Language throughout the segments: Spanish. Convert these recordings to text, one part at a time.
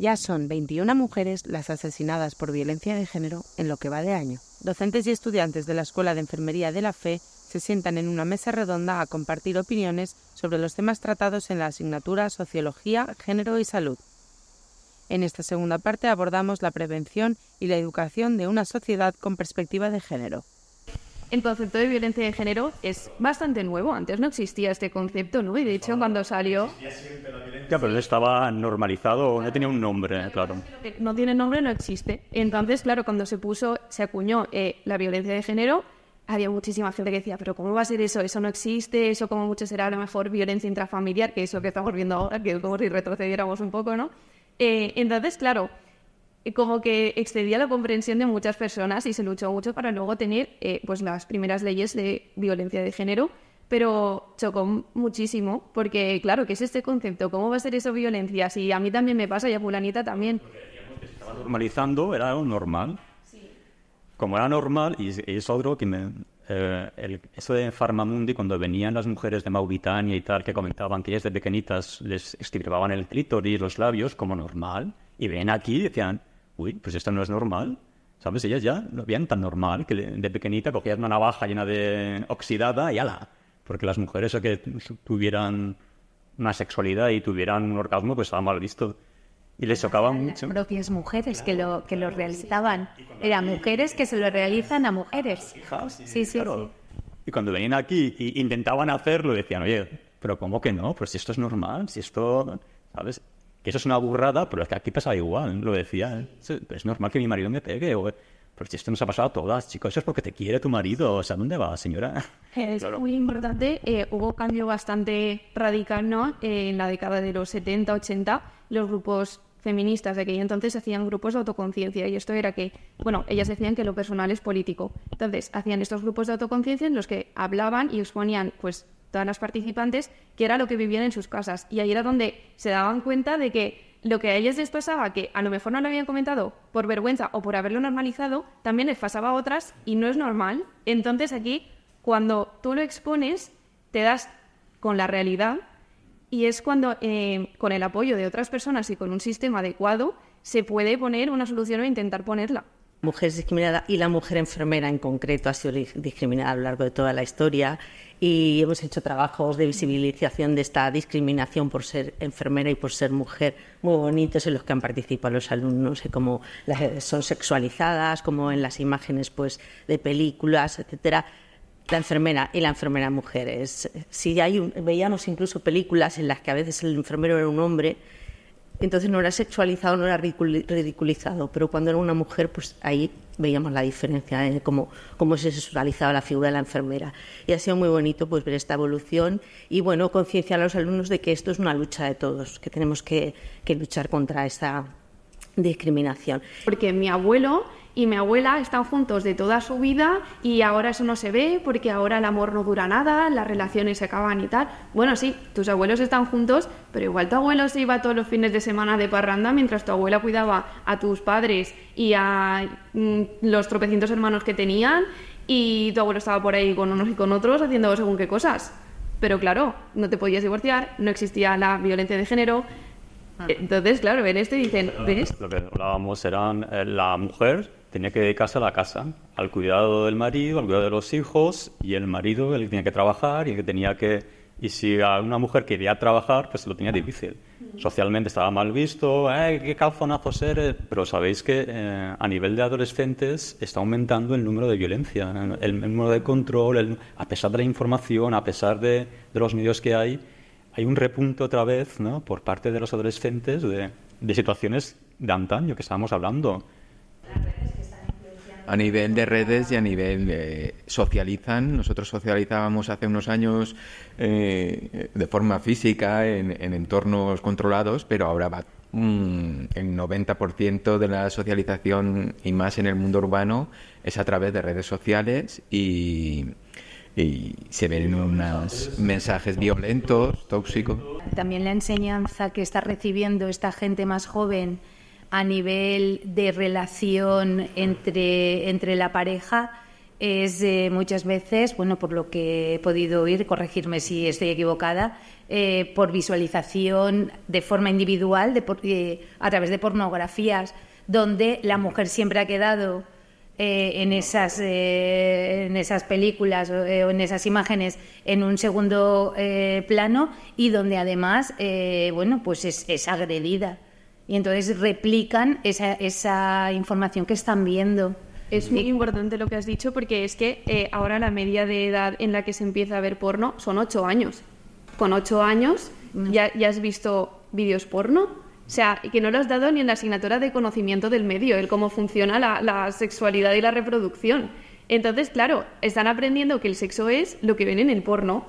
Ya son 21 mujeres las asesinadas por violencia de género en lo que va de año. Docentes y estudiantes de la Escuela de Enfermería de la FE se sientan en una mesa redonda a compartir opiniones sobre los temas tratados en la asignatura Sociología, Género y Salud. En esta segunda parte abordamos la prevención y la educación de una sociedad con perspectiva de género. El concepto de violencia de género es bastante nuevo, antes no existía este concepto, ¿no? Y dicho cuando salió pero estaba normalizado, no tenía un nombre, claro. No tiene nombre, no existe. Entonces, claro, cuando se puso, se acuñó eh, la violencia de género, había muchísima gente que decía, pero ¿cómo va a ser eso? Eso no existe, eso como mucho será a lo mejor violencia intrafamiliar, que eso que estamos viendo ahora, que como si retrocediéramos un poco, ¿no? Eh, entonces, claro, eh, como que excedía la comprensión de muchas personas y se luchó mucho para luego tener pues las primeras leyes de violencia de género pero chocó muchísimo, porque claro, que es este concepto? ¿Cómo va a ser eso violencia? Si a mí también me pasa y a Pulanita también. Porque Que estaba normalizando, era algo normal. Como era normal, y, es otro que me... Eh, eso de Farmamundi, cuando venían las mujeres de Mauritania y tal, que comentaban que ellas de pequeñitas les estirbaban el clítoris, los labios, como normal, y ven aquí y decían, uy, pues esto no es normal. ¿Sabes? Ellas ya lo veían tan normal que de pequeñita cogían una navaja llena de oxidada y ala, porque las mujeres a que tuvieran una sexualidad y tuvieran un orgasmo, pues estaba mal visto. Y les chocaba mucho. Las propias mujeres que lo, que lo realizaban. Eran mujeres que se lo realizan a mujeres. Sí, sí, sí. Y cuando venían aquí e intentaban hacerlo, decían, oye, pero ¿cómo que no? Pues si esto es normal, si esto, ¿sabes? Que eso es una burrada, pero es que aquí pasaba igual, lo decía. ¿eh? Es normal que mi marido me pegue. O pero si esto nos ha pasado a todas, chicos, eso es porque te quiere tu marido. O sea, ¿dónde va, señora? Es muy importante. Eh, hubo cambio bastante radical, ¿no? en la década de los 70, 80, los grupos feministas de aquella entonces hacían grupos de autoconciencia y esto era que, bueno, ellas decían que lo personal es político. Entonces, hacían estos grupos de autoconciencia en los que hablaban y exponían, pues, todas las participantes, que era lo que vivían en sus casas. Y ahí era donde se daban cuenta de que lo que a ellas les pasaba, que a lo mejor no lo habían comentado por vergüenza o por haberlo normalizado, también les pasaba a otras y no es normal. Entonces aquí, cuando tú lo expones, te das con la realidad y es cuando eh, con el apoyo de otras personas y con un sistema adecuado se puede poner una solución o intentar ponerla mujeres discriminada y la mujer enfermera en concreto ha sido discriminada a lo largo de toda la historia y hemos hecho trabajos de visibilización de esta discriminación por ser enfermera y por ser mujer muy bonitos en los que han participado los alumnos, eh, como eh, son sexualizadas, como en las imágenes pues de películas, etcétera. La enfermera y la enfermera mujeres. si hay veíamos incluso películas en las que a veces el enfermero era un hombre entonces no era sexualizado, no era ridiculizado, pero cuando era una mujer, pues ahí veíamos la diferencia, en ¿eh? cómo, se sexualizaba la figura de la enfermera. Y ha sido muy bonito pues ver esta evolución y bueno, concienciar a los alumnos de que esto es una lucha de todos, que tenemos que, que luchar contra esta discriminación. Porque mi abuelo y mi abuela están juntos de toda su vida y ahora eso no se ve porque ahora el amor no dura nada, las relaciones se acaban y tal. Bueno, sí, tus abuelos están juntos, pero igual tu abuelo se iba todos los fines de semana de parranda mientras tu abuela cuidaba a tus padres y a mm, los tropecientos hermanos que tenían y tu abuelo estaba por ahí con unos y con otros haciendo según qué cosas. Pero claro, no te podías divorciar, no existía la violencia de género, ah. entonces, claro, ven esto y dicen, ¿ves? Lo que hablábamos eran eh, la mujer tenía que dedicarse a la casa, al cuidado del marido, al cuidado de los hijos, y el marido el que tenía que trabajar y tenía que... Y si a una mujer quería trabajar, pues lo tenía difícil. Socialmente estaba mal visto, qué calzonazo ser Pero sabéis que eh, a nivel de adolescentes está aumentando el número de violencia, el, número de control, a pesar de la información, a pesar de, los medios que hay, hay un repunte otra vez ¿no? por parte de los adolescentes de, de situaciones de antaño que estábamos hablando a nivel de redes y a nivel de socializan. Nosotros socializábamos hace unos años eh, de forma física en, entornos controlados, pero ahora va mm, el 90% de la socialización y más en el mundo urbano es a través de redes sociales y, y se ven unos mensajes violentos, tóxicos. También la enseñanza que está recibiendo esta gente más joven a nivel de relación entre, la pareja es eh, muchas veces, bueno, por lo que he podido oír, corregirme si estoy equivocada, eh, por visualización de forma individual, de, eh, a través de pornografías, donde la mujer siempre ha quedado en, esas, en esas películas o en esas imágenes en un segundo plano y donde además, bueno, pues es, es agredida. Y entonces replican esa, información que están viendo. Es muy importante lo que has dicho porque es que eh, ahora la media de edad en la que se empieza a ver porno son ocho años. Con ocho años mm. ya, has visto vídeos porno. O sea, que no lo has dado ni en la asignatura de conocimiento del medio, el cómo funciona la sexualidad y la reproducción. Entonces, claro, están aprendiendo que el sexo es lo que ven en el porno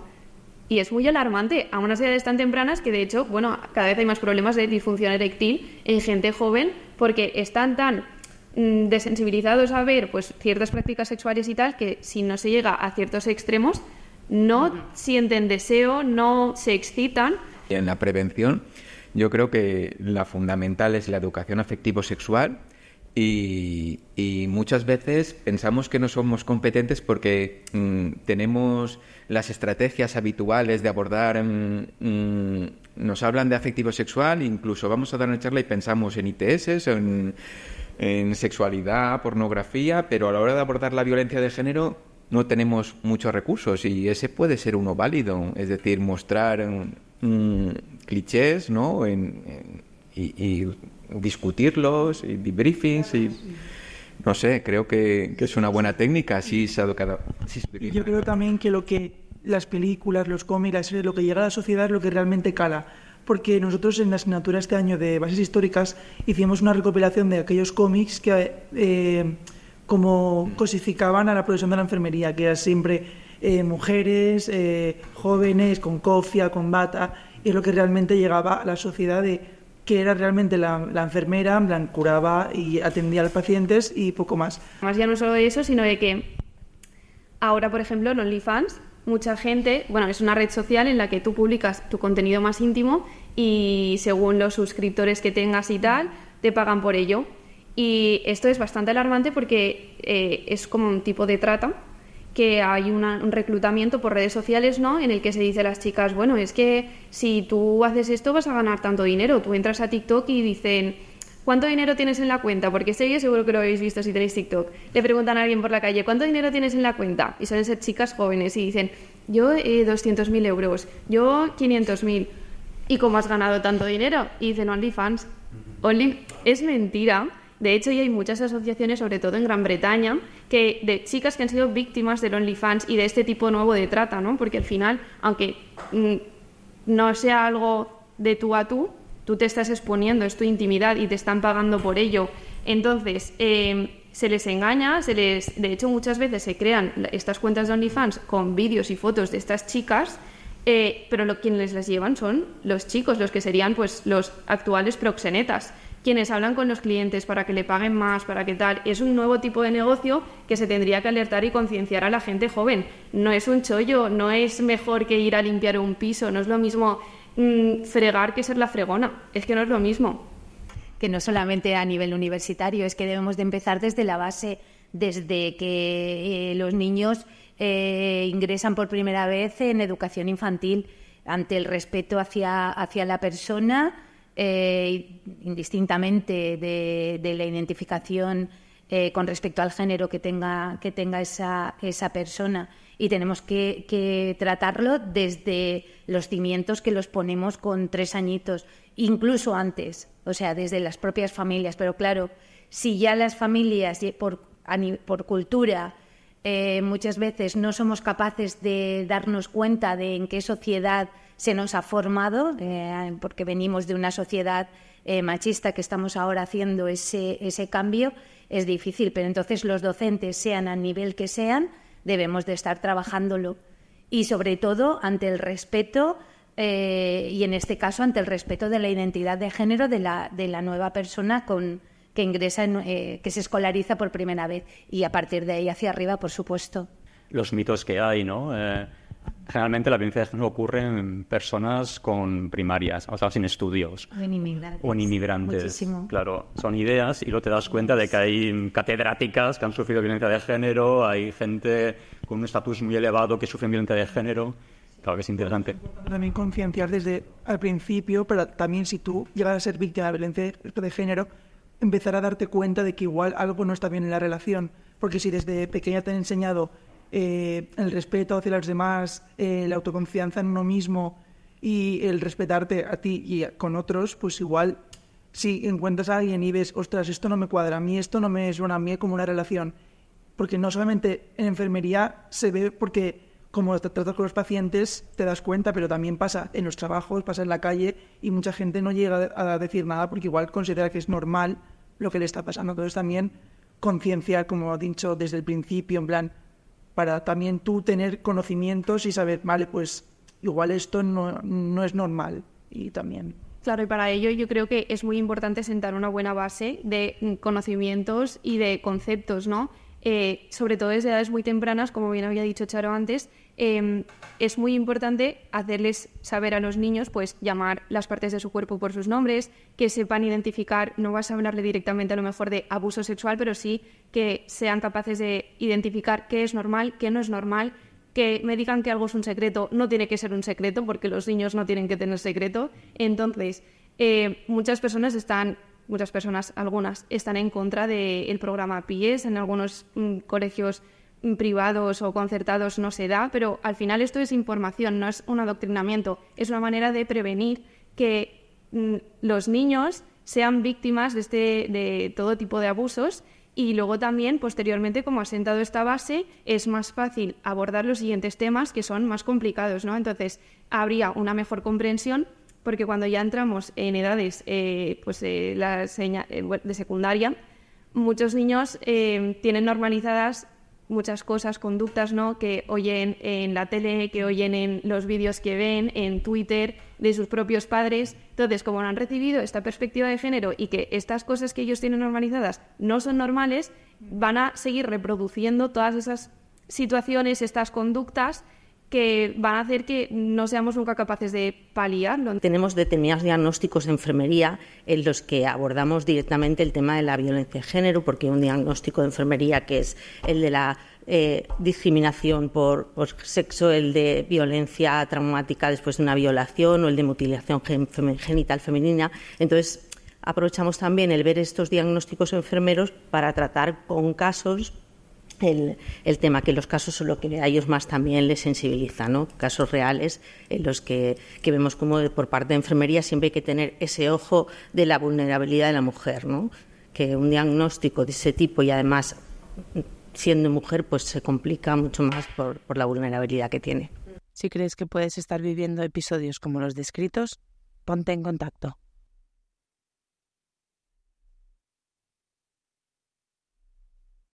y es muy alarmante a unas edades tan tempranas que, de hecho, bueno, cada vez hay más problemas de disfunción eréctil en gente joven porque están tan mm, desensibilizados a ver pues ciertas prácticas sexuales y tal que si no se llega a ciertos extremos no sienten deseo, no se excitan. En la prevención yo creo que la fundamental es la educación afectivo-sexual, y, muchas veces pensamos que no somos competentes porque mm, tenemos las estrategias habituales de abordar, mm, mm, nos hablan de afectivo sexual, incluso vamos a dar una charla y pensamos en ITS, en, sexualidad, pornografía, pero a la hora de abordar la violencia de género no tenemos muchos recursos y ese puede ser uno válido, es decir, mostrar clichés ¿no? y discutirlos y debriefings y no sé, creo que, es una buena técnica, así se ha educado. Yo creo también que lo que las películas, los cómics, lo que llega a la sociedad es lo que realmente cala. Porque nosotros en la asignatura este año de bases históricas hicimos una recopilación de aquellos cómics que eh, como cosificaban a la profesión de la enfermería, que era siempre eh, mujeres, eh, jóvenes, con cofia, con bata, y es lo que realmente llegaba a la sociedad de que era realmente la, enfermera, curaba y atendía a los pacientes y poco más. Además, ya no solo de eso, sino de que ahora, por ejemplo, en OnlyFans, mucha gente, bueno, es una red social en la que tú publicas tu contenido más íntimo y según los suscriptores que tengas y tal, te pagan por ello. Y esto es bastante alarmante porque eh, es como un tipo de trata que hay un reclutamiento por redes sociales, ¿no? En el que se dice a las chicas, bueno, es que si tú haces esto vas a ganar tanto dinero. Tú entras a TikTok y dicen, ¿cuánto dinero tienes en la cuenta? Porque este vídeo seguro que lo habéis visto si tenéis TikTok. Le preguntan a alguien por la calle, ¿cuánto dinero tienes en la cuenta? Y suelen ser chicas jóvenes y dicen, yo 200.000 eh, euros, yo 500.000. ¿Y cómo has ganado tanto dinero? Y dicen OnlyFans. Only... Es mentira. De hecho, ya hay muchas asociaciones, sobre todo en Gran Bretaña, que de chicas que han sido víctimas del OnlyFans y de este tipo nuevo de trata, ¿no? Porque al final, aunque mm, no sea algo de tú a tú, tú te estás exponiendo, es tu intimidad y te están pagando por ello. Entonces, em, se les engaña, se les, de hecho muchas veces se crean estas cuentas de OnlyFans con vídeos y fotos de estas chicas, eh, pero lo, quienes les las llevan son los chicos, los que serían pues los actuales proxenetas, quienes hablan con los clientes para que le paguen más, para que tal, es un nuevo tipo de negocio que se tendría que alertar y concienciar a la gente joven. No es un chollo, no es mejor que ir a limpiar un piso, no es lo mismo mm, fregar que ser la fregona, es que no es lo mismo. Que no solamente a nivel universitario, es que debemos de empezar desde la base, desde que eh, los niños eh, ingresan por primera vez en educación infantil, ante el respeto hacia, hacia la persona, eh, indistintamente de, la identificación eh, con respecto al género que tenga, que tenga esa, persona. Y tenemos que, tratarlo desde los cimientos que los ponemos con tres añitos, incluso antes, o sea, desde las propias familias. Pero claro, si ya las familias, por, cultura, eh, muchas veces no somos capaces de darnos cuenta de en qué sociedad se nos ha formado, eh, porque venimos de una sociedad eh, machista que estamos ahora haciendo ese, ese cambio, es difícil. Pero entonces los docentes, sean a nivel que sean, debemos de estar trabajándolo. Y sobre todo ante el respeto, eh, y en este caso ante el respeto de la identidad de género de la, de la nueva persona con, que ingresa, que se escolariza por primera vez. Y a partir de ahí hacia arriba, por supuesto. Los mitos que hay, ¿no? Generalmente la violencia de género ocurre en personas con primarias, o sea, sin estudios. O en inmigrantes. Muchísimo. Claro, son ideas y luego te das cuenta de que hay catedráticas que han sufrido violencia de género, hay gente con un estatus muy elevado que sufre violencia de género. Claro que es interesante. También concienciar desde al principio, pero también si tú llegas a ser víctima de violencia de género, empezar a darte cuenta de que igual algo no está bien en la relación. Porque si desde pequeña te han enseñado eh, el respeto hacia los demás, eh, la autoconfianza en uno mismo y el respetarte a ti y con otros, pues igual si encuentras a alguien y ves, ostras, esto no me cuadra a mí, esto no me suena a mí como una relación. Porque no solamente en enfermería se ve porque como te tratas con los pacientes te das cuenta, pero también pasa en los trabajos, pasa en la calle y mucha gente no llega a decir nada porque igual considera que es normal lo que le está pasando. Entonces también concienciar, como he dicho desde el principio, en plan, para también tú tener conocimientos y saber, vale, pues igual esto no, no es normal y también. Claro, y para ello yo creo que es muy importante sentar una buena base de conocimientos y de conceptos, ¿no? Eh, sobre todo desde edades muy tempranas, como bien había dicho Charo antes, em, es muy importante hacerles saber a los niños, pues llamar las partes de su cuerpo por sus nombres, que sepan identificar, no vas a hablarle directamente a lo mejor de abuso sexual, pero sí que sean capaces de identificar qué es normal, qué no es normal, que me digan que algo es un secreto, no tiene que ser un secreto, porque los niños no tienen que tener secreto. Entonces, eh, muchas personas están muchas personas, algunas, están en contra del programa PIES. En algunos mm, colegios mm, privados o concertados no se da, pero al final esto es información, no es un adoctrinamiento, es una manera de prevenir que mm, los niños sean víctimas de, este, de todo tipo de abusos y luego también, posteriormente, como ha sentado esta base, es más fácil abordar los siguientes temas que son más complicados, ¿no? Entonces, habría una mejor comprensión porque cuando ya entramos en edades eh, pues, la eh, de secundaria, muchos niños eh, tienen normalizadas muchas cosas, conductas ¿no? que oyen en la tele, que oyen en los vídeos que ven, en Twitter, de sus propios padres. Entonces, como no han recibido esta perspectiva de género y que estas cosas que ellos tienen normalizadas no son normales, van a seguir reproduciendo todas esas situaciones, estas conductas que van a hacer que no seamos nunca capaces de paliarlo. Tenemos determinados diagnósticos de enfermería en los que abordamos directamente el tema de la violencia de género, porque un diagnóstico de enfermería que es el de la eh, discriminación por, sexo, el de violencia traumática después de una violación o el de mutilación genital femenina. Entonces, aprovechamos también el ver estos diagnósticos enfermeros para tratar con casos el, tema, que los casos son lo que a ellos más también les sensibiliza, ¿no? Casos reales en los que, vemos como por parte de enfermería siempre hay que tener ese ojo de la vulnerabilidad de la mujer, ¿no? Que un diagnóstico de ese tipo y además siendo mujer pues se complica mucho más por la vulnerabilidad que tiene. Si crees que puedes estar viviendo episodios como los descritos, ponte en contacto.